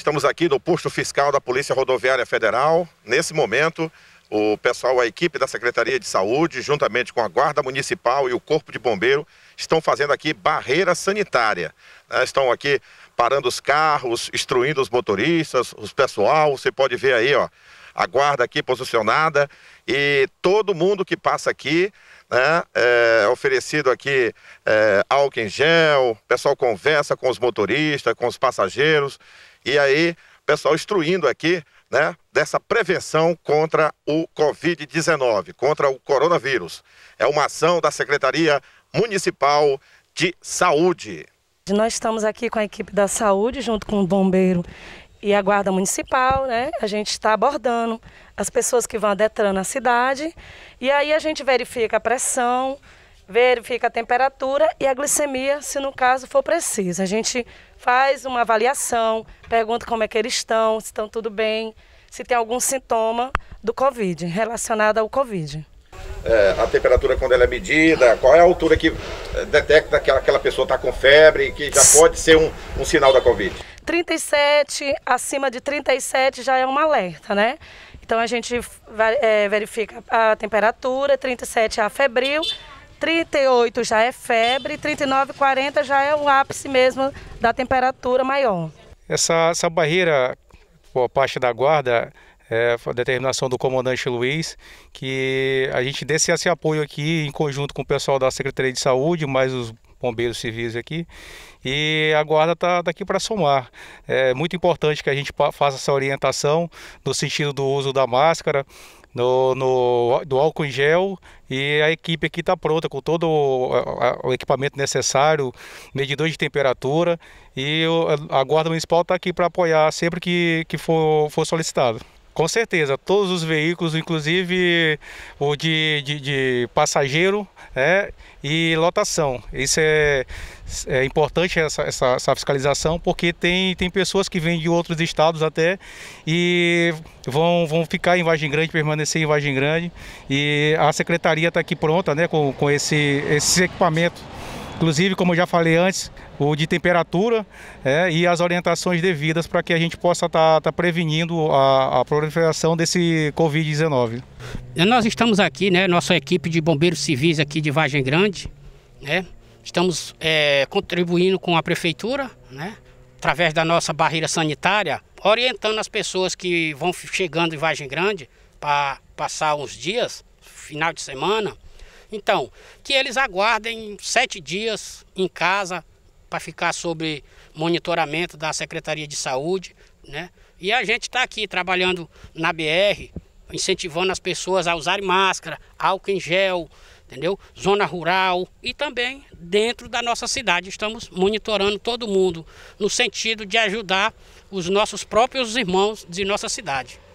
Estamos aqui no posto fiscal da Polícia Rodoviária Federal. Nesse momento, o pessoal, a equipe da Secretaria de Saúde, juntamente com a Guarda Municipal e o Corpo de Bombeiro, estão fazendo aqui barreira sanitária. Né? Estão aqui parando os carros, instruindo os motoristas, os pessoal. Você pode ver aí, ó, a guarda aqui posicionada e todo mundo que passa aqui, né, é oferecido aqui é, álcool em gel, o pessoal conversa com os motoristas, com os passageiros e aí, pessoal instruindo aqui, né, dessa prevenção contra o Covid-19, contra o coronavírus. É uma ação da Secretaria Municipal de Saúde. Nós estamos aqui com a equipe da saúde, junto com o bombeiro e a guarda municipal, né? A gente está abordando as pessoas que vão a Detran na cidade e aí a gente verifica a pressão, verifica a temperatura e a glicemia, se no caso for preciso. A gente faz uma avaliação, pergunta como é que eles estão, se estão tudo bem, se tem algum sintoma do Covid, relacionado ao Covid. É, a temperatura quando ela é medida, qual é a altura que eh, detecta que aquela pessoa está com febre, que já pode ser um, um sinal da Covid? 37, acima de 37 já é um alerta, né? Então a gente eh, verifica a temperatura, 37 é a febril, 38 já é febre, 39, 40 já é o ápice mesmo da temperatura maior. Essa, essa barreira por parte da guarda é, a determinação do comandante Luiz, que a gente desse esse apoio aqui em conjunto com o pessoal da Secretaria de Saúde, mais os bombeiros civis aqui e a guarda está daqui tá para somar. É muito importante que a gente faça essa orientação no sentido do uso da máscara, no, no, do álcool em gel e a equipe aqui está pronta com todo o, a, o, equipamento necessário, medidor de temperatura e o, a Guarda Municipal está aqui para apoiar sempre que, que for, for solicitado. Com certeza, todos os veículos, inclusive o de, de, de passageiro né? e lotação. Isso é, é importante, essa, essa, essa, fiscalização, porque tem, tem pessoas que vêm de outros estados até e vão, vão ficar em Vagem Grande, permanecer em Vagem Grande. E a secretaria está aqui pronta né, com, com esse, esse equipamento inclusive, como eu já falei antes, o de temperatura é, e as orientações devidas para que a gente possa estar tá, tá prevenindo a, a, proliferação desse Covid-19. Nós estamos aqui, né, nossa equipe de bombeiros civis aqui de Vargem Grande, né, estamos é, contribuindo com a prefeitura, né, através da nossa barreira sanitária, orientando as pessoas que vão chegando em Vargem Grande para passar uns dias, final de semana, então, que eles aguardem sete dias em casa para ficar sob monitoramento da Secretaria de Saúde, né? E a gente está aqui trabalhando na BR, incentivando as pessoas a usarem máscara, álcool em gel, entendeu? Zona rural e também dentro da nossa cidade. Estamos monitorando todo mundo no sentido de ajudar os nossos próprios irmãos de nossa cidade.